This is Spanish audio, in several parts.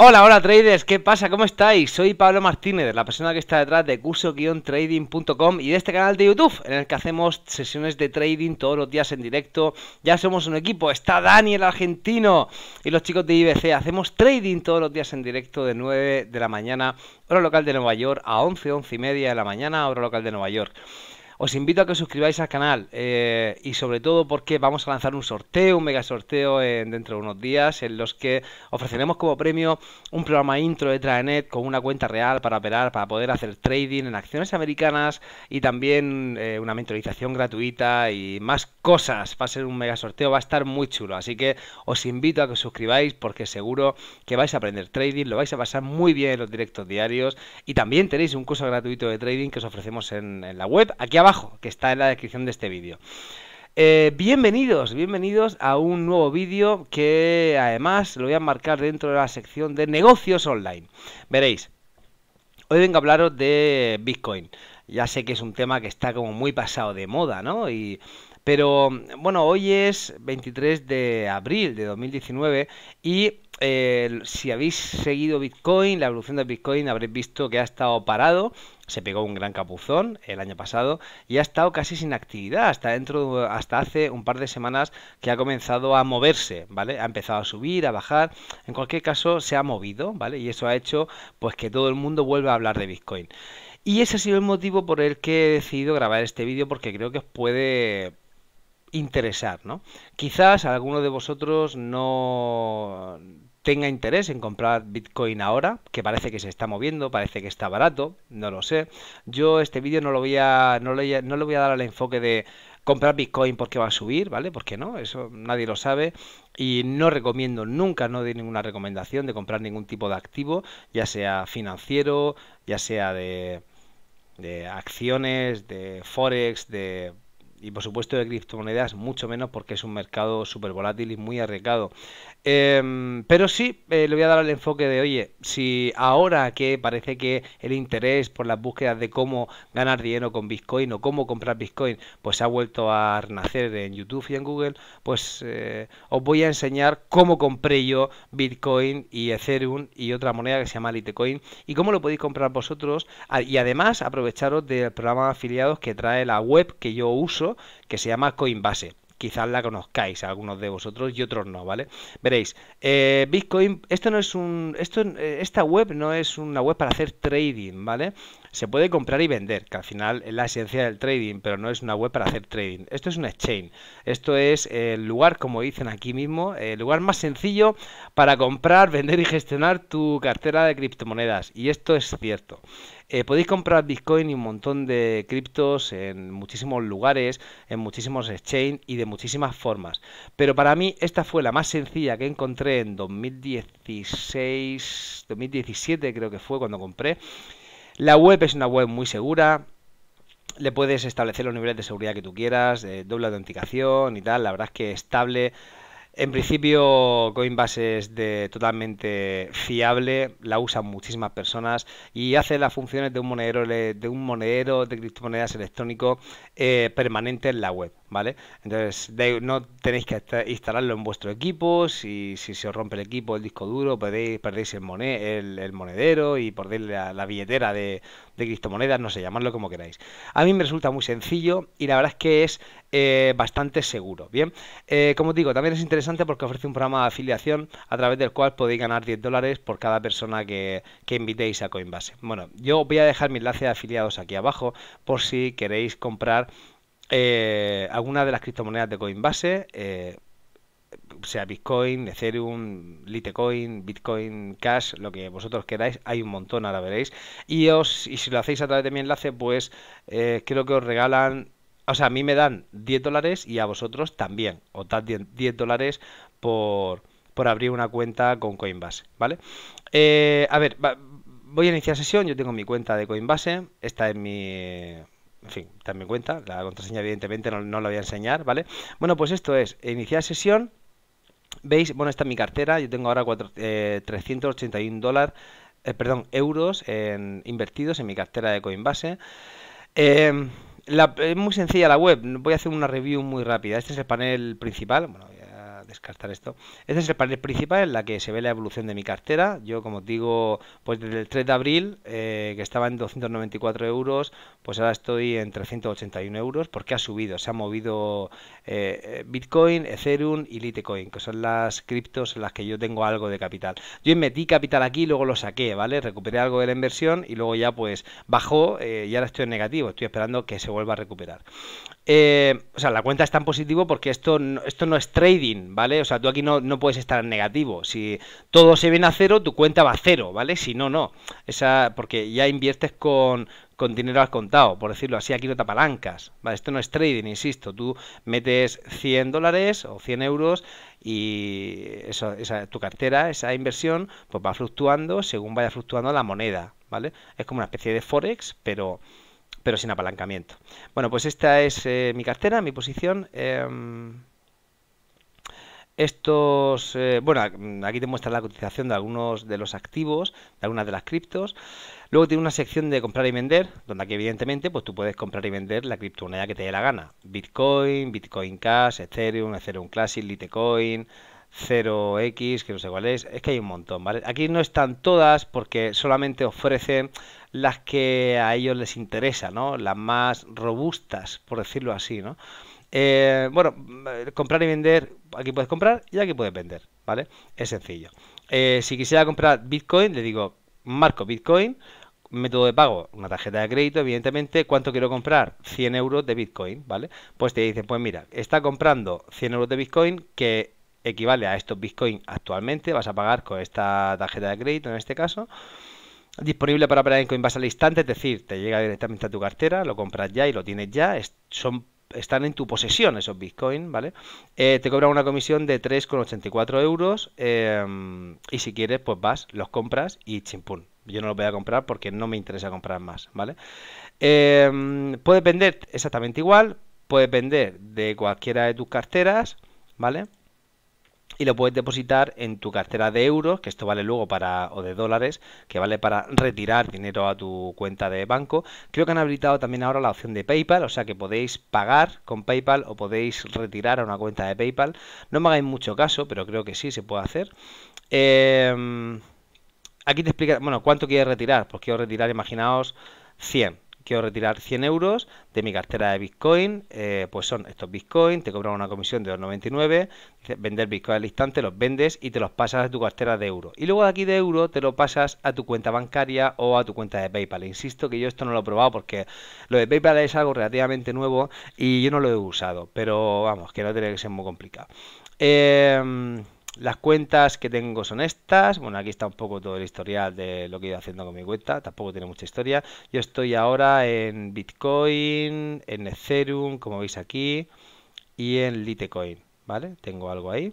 Hola, hola traders, ¿qué pasa? ¿Cómo estáis? Soy Pablo Martínez, la persona que está detrás de curso-trading.com y de este canal de YouTube en el que hacemos sesiones de trading todos los días en directo. Ya somos un equipo, está Daniel argentino y los chicos de IBC. Hacemos trading todos los días en directo de 9 de la mañana, hora local de Nueva York, a 11, 11 y media de la mañana, hora local de Nueva York. Os invito a que os suscribáis al canal eh, y sobre todo porque vamos a lanzar un sorteo, un mega sorteo dentro de unos días en los que ofreceremos como premio un programa intro de TradeNet con una cuenta real para operar, para poder hacer trading en acciones americanas y también eh, una mentorización gratuita y más cosas. Va a ser un mega sorteo, va a estar muy chulo. Así que os invito a que os suscribáis porque seguro que vais a aprender trading, lo vais a pasar muy bien en los directos diarios y también tenéis un curso gratuito de trading que os ofrecemos en, en la web. Aquí abajo que está en la descripción de este vídeo. Eh, bienvenidos, bienvenidos a un nuevo vídeo que además lo voy a marcar dentro de la sección de negocios online. Veréis, hoy vengo a hablaros de Bitcoin. Ya sé que es un tema que está como muy pasado de moda, ¿no? Y pero mm, bueno, hoy es 23 de abril de 2019 y eh, si habéis seguido Bitcoin, la evolución de Bitcoin, habréis visto que ha estado parado, se pegó un gran capuzón el año pasado y ha estado casi sin actividad hasta dentro, hasta hace un par de semanas que ha comenzado a moverse, ¿vale? Ha empezado a subir, a bajar, en cualquier caso se ha movido, ¿vale? Y eso ha hecho pues que todo el mundo vuelva a hablar de Bitcoin. Y ese ha sido el motivo por el que he decidido grabar este vídeo porque creo que puede interesar, ¿no? Quizás alguno de vosotros no tenga interés en comprar Bitcoin ahora, que parece que se está moviendo, parece que está barato, no lo sé. Yo este vídeo no lo voy a no le, voy a dar al enfoque de comprar Bitcoin porque va a subir, ¿vale? Porque no, eso nadie lo sabe y no recomiendo nunca, no doy ninguna recomendación de comprar ningún tipo de activo, ya sea financiero, ya sea de acciones, de forex, de y por supuesto de criptomonedas mucho menos porque es un mercado súper volátil y muy arriesgado. Em, pero sí, eh, le voy a dar el enfoque de, oye, si ahora que parece que el interés por las búsquedas de cómo ganar dinero con Bitcoin o cómo comprar Bitcoin, pues ha vuelto a renacer en YouTube y en Google, pues eh, os voy a enseñar cómo compré yo Bitcoin y Ethereum y otra moneda que se llama Litecoin y cómo lo podéis comprar vosotros ah, y además aprovecharos del programa de afiliados que trae la web que yo uso que se llama Coinbase. Quizás la conozcáis algunos de vosotros y otros no, ¿vale? Veréis, eh, Bitcoin, esto no es un, esto, eh, esta web no es una web para hacer trading, ¿vale? Se puede comprar y vender, que al final es la esencia del trading, pero no es una web para hacer trading. Esto es un exchange. Esto es el lugar, como dicen aquí mismo, el lugar más sencillo para comprar, vender y gestionar tu cartera de criptomonedas. Y esto es cierto. Eh, podéis comprar Bitcoin y un montón de criptos en muchísimos lugares, en muchísimos exchange y de muchísimas formas. Pero para mí esta fue la más sencilla que encontré en 2016, 2017 creo que fue cuando compré. La web es una web muy segura, le puedes establecer los niveles de seguridad que tú quieras, de eh, doble autenticación y tal. La verdad es que estable, en principio, Coinbase es de, totalmente fiable, la usan muchísimas personas y hace las funciones de un monedero de, un monedero de criptomonedas electrónico eh, permanente en la web. ¿vale? Entonces, no tenéis que instalarlo en vuestro equipo, si, se os rompe el equipo, el disco duro, perdéis, perdéis el, monedero y perdéis la, la billetera de, de, criptomonedas, no sé, llamadlo como queráis. A mí me resulta muy sencillo y la verdad es que es eh, bastante seguro, ¿bien? Eh, como os digo, también es interesante porque ofrece un programa de afiliación a través del cual podéis ganar 10 dólares por cada persona que, que invitéis a Coinbase. Bueno, yo voy a dejar mi enlace de afiliados aquí abajo por si queréis comprar eh, algunas de las criptomonedas de Coinbase, eh, sea Bitcoin, Ethereum, Litecoin, Bitcoin Cash, lo que vosotros queráis, hay un montón, ahora veréis. Y, os, y si lo hacéis a través de mi enlace, pues eh, creo que os regalan, o sea, a mí me dan 10 dólares y a vosotros también, os dan 10 dólares por, por abrir una cuenta con Coinbase, ¿vale? Eh, a ver, voy a iniciar sesión, yo tengo mi cuenta de Coinbase, esta es mi en fin, también cuenta, la contraseña evidentemente no, no, la voy a enseñar, ¿vale? Bueno, pues esto es iniciar sesión. Veis, bueno, esta es mi cartera, yo tengo ahora 4, 381 dólares, perdón, euros en, invertidos en mi cartera de Coinbase. Em, la, es muy sencilla la web, voy a hacer una review muy rápida. Este es el panel principal, bueno, descartar esto. Este es el panel principal en la que se ve la evolución de mi cartera. Yo, como digo, pues desde el 3 de abril, eh, que estaba en 294 euros, pues ahora estoy en 381 euros, porque ha subido, se ha movido eh, eh, Bitcoin, Ethereum y Litecoin, que son las criptos en las que yo tengo algo de capital. Yo metí capital aquí, luego lo saqué, ¿vale? Recuperé algo de la inversión y luego ya pues bajó y ahora estoy en negativo, estoy esperando que se vuelva a recuperar. Eh, o sea, la cuenta es tan positivo porque esto, esto no es trading, ¿vale? O sea, tú aquí no, no, puedes estar en negativo. Si todo se viene a cero, tu cuenta va a cero, ¿vale? Si no, no. Esa, porque ya inviertes con, con dinero al contado, por decirlo así, aquí no te apalancas, ¿vale? Esto no es trading, insisto. Tú metes 100 dólares o 100 euros y esa, tu cartera, esa inversión, pues va fluctuando según vaya fluctuando la moneda, ¿vale? Es como una especie de forex, pero pero sin apalancamiento. Bueno, pues esta es eh, mi cartera, mi posición. Em, estos, eh, bueno, aquí te muestra la cotización de algunos de los activos, de algunas de las criptos. Luego tiene una sección de comprar y vender, donde aquí evidentemente pues tú puedes comprar y vender la criptomoneda que te dé la gana. Bitcoin, Bitcoin Cash, Ethereum, Ethereum Classic, Litecoin, 0x, que no sé cuál es, es que hay un montón, ¿vale? Aquí no están todas porque solamente ofrecen las que a ellos les interesa, ¿no? Las más robustas, por decirlo así, ¿no? Eh, bueno, eh, comprar y vender, aquí puedes comprar y aquí puedes vender, ¿vale? Es sencillo. Eh, si quisiera comprar Bitcoin, le digo, marco Bitcoin, método de pago, una tarjeta de crédito, evidentemente, ¿cuánto quiero comprar? 100 euros de Bitcoin, ¿vale? Pues te dicen, pues mira, está comprando 100 euros de Bitcoin que equivale a estos Bitcoins actualmente, vas a pagar con esta tarjeta de crédito en este caso. Disponible para operar en Coinbase al instante, es decir, te llega directamente a tu cartera, lo compras ya y lo tienes ya. están en tu posesión esos Bitcoin, ¿vale? Eh, te cobran una comisión de 3,84 euros eh, y si quieres, pues vas, los compras y chimpún. Yo no los voy a comprar porque no me interesa comprar más, ¿vale? Eh, puedes vender exactamente igual, puedes vender de cualquiera de tus carteras, ¿vale? y lo puedes depositar en tu cartera de euros, que esto vale luego para, o de dólares, que vale para retirar dinero a tu cuenta de banco. Creo que han habilitado también ahora la opción de PayPal, o sea que podéis pagar con PayPal o podéis retirar a una cuenta de PayPal. No me hagáis mucho caso, pero creo que sí se puede hacer. Em, aquí te explica, bueno, ¿cuánto quieres retirar? Pues quiero retirar, imaginaos, 100 quiero retirar 100 euros de mi cartera de Bitcoin, eh, pues son estos Bitcoin, te cobran una comisión de 2,99, vender Bitcoin al instante, los vendes y te los pasas a tu cartera de euro. Y luego de aquí de euro te lo pasas a tu cuenta bancaria o a tu cuenta de PayPal. Insisto que yo esto no lo he probado porque lo de PayPal es algo relativamente nuevo y yo no lo he usado, pero vamos, que no tiene que ser muy complicado. Em, las cuentas que tengo son estas. Bueno, aquí está un poco todo el historial de lo que he ido haciendo con mi cuenta. Tampoco tiene mucha historia. Yo estoy ahora en Bitcoin, en Ethereum, como veis aquí, y en Litecoin. ¿Vale? Tengo algo ahí.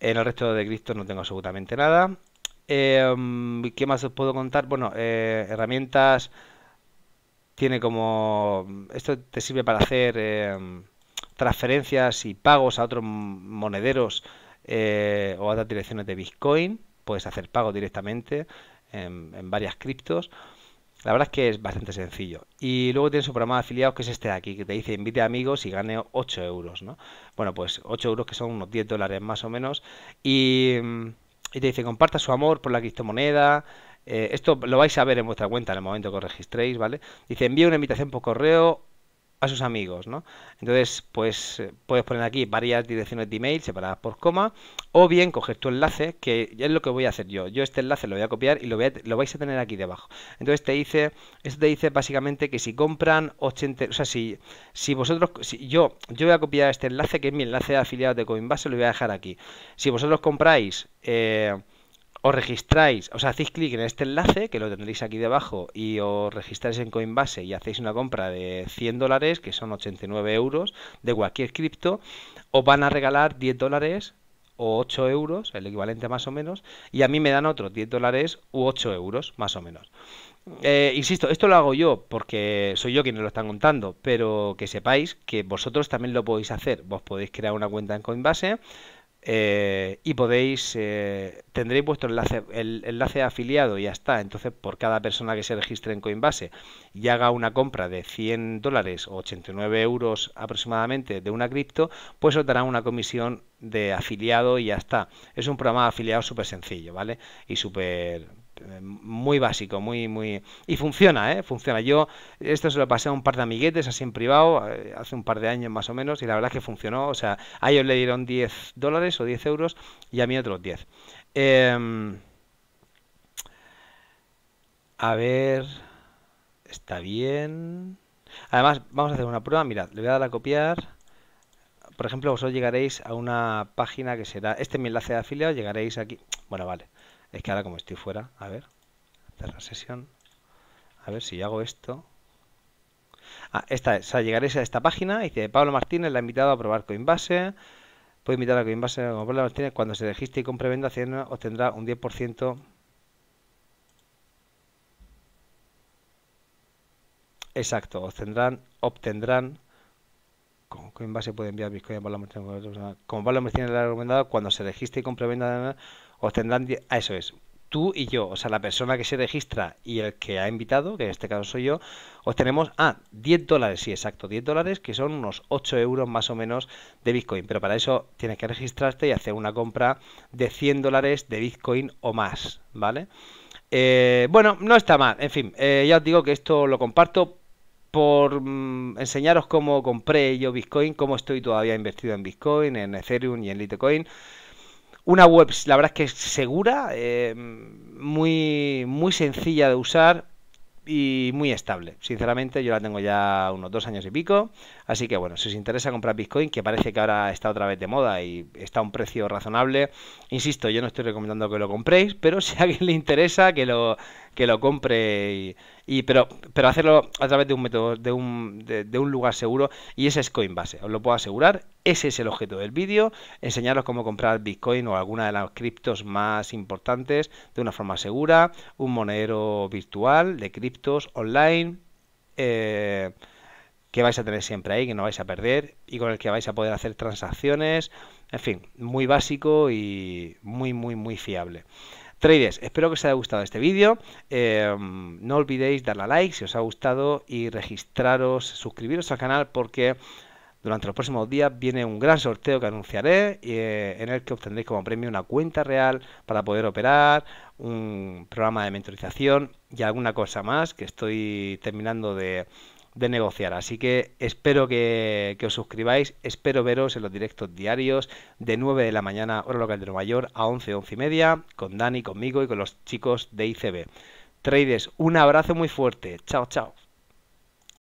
En el resto de cripto no tengo absolutamente nada. Em, ¿Qué más os puedo contar? Bueno, eh, herramientas. Tiene como. Esto te sirve para hacer em, transferencias y pagos a otros monederos eh, o otras direcciones de Bitcoin. Puedes hacer pago directamente en, varias criptos. La verdad es que es bastante sencillo. Y luego tienes su programa de afiliados, que es este de aquí, que te dice invite a amigos y gane 8 euros, ¿no? Bueno, pues 8 euros que son unos 10 dólares más o menos. Y, te dice, comparta su amor por la criptomoneda. Eh, esto lo vais a ver en vuestra cuenta en el momento que os registréis, ¿vale? Dice, envía una invitación por correo a sus amigos, ¿no? Entonces, pues eh, puedes poner aquí varias direcciones de email separadas por coma, o bien coger tu enlace, que es lo que voy a hacer yo. Yo este enlace lo voy a copiar y lo, lo vais a tener aquí debajo. Entonces te dice, esto te dice básicamente que si compran 80, o sea, si, vosotros, si yo, yo voy a copiar este enlace, que es mi enlace de afiliado de Coinbase, lo voy a dejar aquí. Si vosotros compráis eh, os registráis, os hacéis clic en este enlace, que lo tendréis aquí debajo, y os registráis en Coinbase y hacéis una compra de 100 dólares, que son 89 euros, de cualquier cripto, os van a regalar 10 dólares o 8 euros, el equivalente más o menos, y a mí me dan otros 10 dólares u 8 euros, más o menos. Eh, insisto, esto lo hago yo porque soy yo quien lo está contando, pero que sepáis que vosotros también lo podéis hacer. Vos podéis crear una cuenta en Coinbase, eh, y podéis eh, tendréis vuestro enlace el enlace afiliado y ya está entonces por cada persona que se registre en Coinbase y haga una compra de 100 dólares o 89 euros aproximadamente de una cripto pues os dará una comisión de afiliado y ya está es un programa de afiliado súper sencillo vale y súper eh, muy básico, muy, muy... Y funciona, ¿eh? Funciona. Yo esto se lo pasé a un par de amiguetes, así en privado, eh, hace un par de años más o menos, y la verdad es que funcionó. O sea, a ellos le dieron 10 dólares o 10 euros y a mí otros 10. Em, a ver... Está bien. Además, vamos a hacer una prueba. Mirad, le voy a dar a copiar por ejemplo, vosotros llegaréis a una página que será, este es mi enlace de afiliado, llegaréis aquí, bueno, vale, es que ahora como estoy fuera, a ver, cerrar sesión. A ver si yo hago esto. Ah, esta es, o sea, llegaréis a esta página. y Dice Pablo Martínez la ha invitado a probar Coinbase. Puede invitar a Coinbase como Pablo Martínez. Cuando se registre y compre venda, obtendrá un 10%. Exacto, obtendrán, obtendrán con Coinbase puede enviar Bitcoin a Pablo Martínez. Como Pablo Martínez le ha recomendado, cuando se registre y compre venda, obtendrán, a eso es, tú y yo, o sea, la persona que se registra y el que ha invitado, que en este caso soy yo, obtenemos, a ah, 10 dólares, sí, exacto, 10 dólares, que son unos 8 euros más o menos de Bitcoin, pero para eso tienes que registrarte y hacer una compra de 100 dólares de Bitcoin o más, ¿vale? Eh, bueno, no está mal, en fin, eh, ya os digo que esto lo comparto por mm, enseñaros cómo compré yo Bitcoin, cómo estoy todavía invertido en Bitcoin, en Ethereum y en Litecoin. Una web, la verdad es que es segura, eh, muy, muy sencilla de usar y muy estable. Sinceramente, yo la tengo ya unos dos años y pico. Así que bueno, si os interesa comprar Bitcoin, que parece que ahora está otra vez de moda y está a un precio razonable, insisto, yo no estoy recomendando que lo compréis, pero si a alguien le interesa, que lo, lo compre y, pero, pero hacerlo a través de un método, de un, de un lugar seguro, y ese es Coinbase, os lo puedo asegurar, ese es el objeto del vídeo, enseñaros cómo comprar Bitcoin o alguna de las criptos más importantes de una forma segura, un monedero virtual de criptos online, eh, que vais a tener siempre ahí, que no vais a perder y con el que vais a poder hacer transacciones. En fin, muy básico y muy, muy, muy fiable. Traders, espero que os haya gustado este vídeo. Em, no olvidéis darle a like si os ha gustado y registraros, suscribiros al canal porque durante los próximos días viene un gran sorteo que anunciaré eh, en el que obtendréis como premio una cuenta real para poder operar, un programa de mentorización y alguna cosa más que estoy terminando de, de negociar. Así que espero que, que, os suscribáis, espero veros en los directos diarios de 9 de la mañana, hora local de Nueva York, a 11, 11 y media, con Dani, conmigo y con los chicos de ICB. Traders, un abrazo muy fuerte. Chao, chao.